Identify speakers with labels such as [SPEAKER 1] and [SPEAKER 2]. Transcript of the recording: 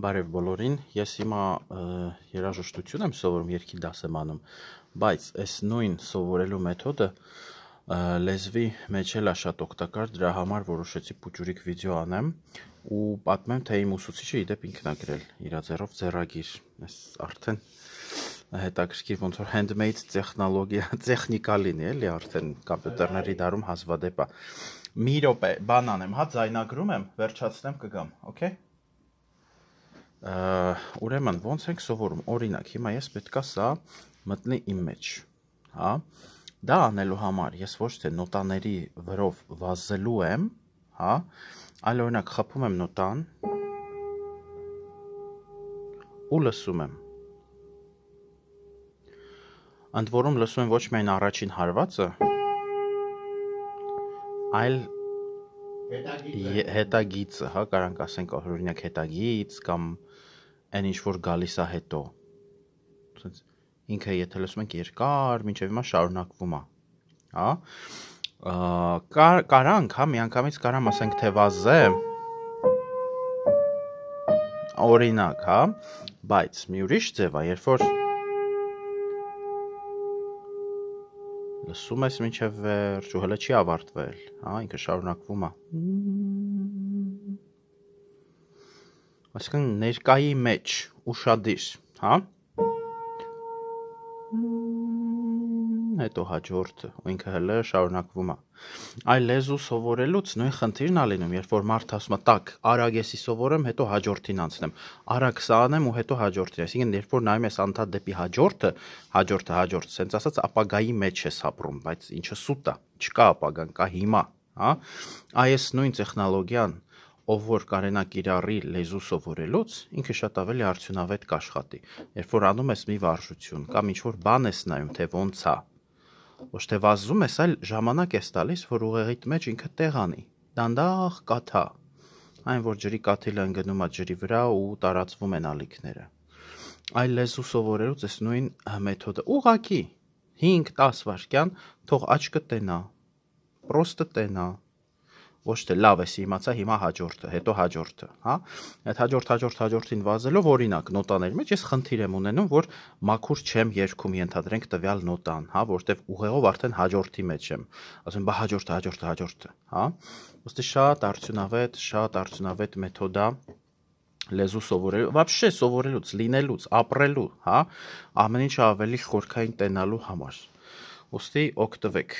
[SPEAKER 1] Բարև բոլորին։ Ես հիմա երաժշտություն եմ սովորում, երկի դաս եմ անում, բայց այս նույն սովորելու մեթոդը լեզվի մեջ էլ է շատ օգտակար, դրա համար որոշեցի փոճուրիկ վիդեո անեմ ու պատմեմ, թե իմ ուսուցիչը իդեպ ինքն է գրել իր ձեռով ձեռագիր։ Այս արդեն հետաքրքիր ոնց որ handmade տեխնոլոգիա, տեխնիկա լինի էլի արդեն համակարգիչների դարում հազվադեպ է։ Մի րոպե, բան անեմ, հա, զայնագրում եմ, վերջացնեմ կգամ, օքեյ։ okay? ուրեմն ո՞նց ենք սովորում։ Օրինակ, հիմա ես պետքա սա մտնի իմ մեջ, հա։ Դա անելու համար ես ոչ թե նոտաների վրով վազելու եմ, հա, այլ օրինակ խփում եմ նոտան ու լսում եմ ընդ որում լսում եմ ոչ միայն առաջին հարվածը, այլ հետագիծը, հա, կարանք ասենք օրինակ հետագից կամ այն ինչ որ գալիս է հետո։ Այսինքն ինքը եթե լսում ենք երկար, մինչև հիմա շարունակվում է։ Հա։ Կար կարանք, հա, միանգամից կարամ ասենք թե վազե օրինակ, հա, բայց մի ուրիշ ձև է, երբ որ լսում ես մինչև վերջ ու հələ չի ավարտվել, հա, ինքը շարունակվում է։ Այսինքն ներկայի մեջ ուշադիր, հա։ հետո հաջորդը, ու ինքը հələ շարունակվում է։ Այլ լեզու սովորելուց նույն խնդիրն է լինում, երբ որ մարդը ասում է՝ «Տակ, արագ եսի սովորեմ, հետո հաջորդին անցնեմ»։ Արագ սա անեմ ու հետո հաջորդին։ Այսինքն, երբ որ նայում ես անդադ դեպի հաջորդը, հաջորդը հաջորդ, ասենց ասած, ապագայի մեջ ես ապրում, բայց ինչը սուտ է, չկա ապագան, կա հիմա, հա։ Այս նույն տեխնոլոգիան, ով որ կարենա կիրառի լեզու սովորելուց, ինքը շատ ավելի արդյունավետ կաշխատի։ Երբ որ անում ես մի վարժություն կամ ինչ որ բան ես նայում, թե ոնց է, ոչ թե վազում ես, այլ ժամանակ ես տալիս, որ ուղեղիդ մեջ ինքը տեղանի։ Դանդաղ կաթա։ Այն որ ջրի կաթիլը ընկնում է ջրի վրա ու տարածվում են ալիքները։ Այլ լեզու սովորելուց էս նույն մեթոդը ուղակի 5-10 վայրկյան թող աչքը տենա։ Պրոստը տենա ոչ թե լավ է իմացա հիմա հաջորդը, հետո հաջորդը, հա։ Այդ հաջորդ հաջորդ հաջորդին վազելով օրինակ նոտաների մեջ ես խնդիր եմ ունենում, որ մաքուր չեմ երկում ենթադրենք տվյալ նոտան, հա, որտեվ ուղեղով արդեն հաջորդի մեջ եմ։ Ասում բա հաջորդը, հաջորդը, հաջորդը, հա։ Ոստի շատ արդյունավետ, շատ արդյունավետ մեթոդ է լեզու սովորելու, вообще սովորելուց, լինելուց, ապրելու, հա, ամեն ինչ ավելի խորքային տենալու համար։ Ոստի օգտվեք։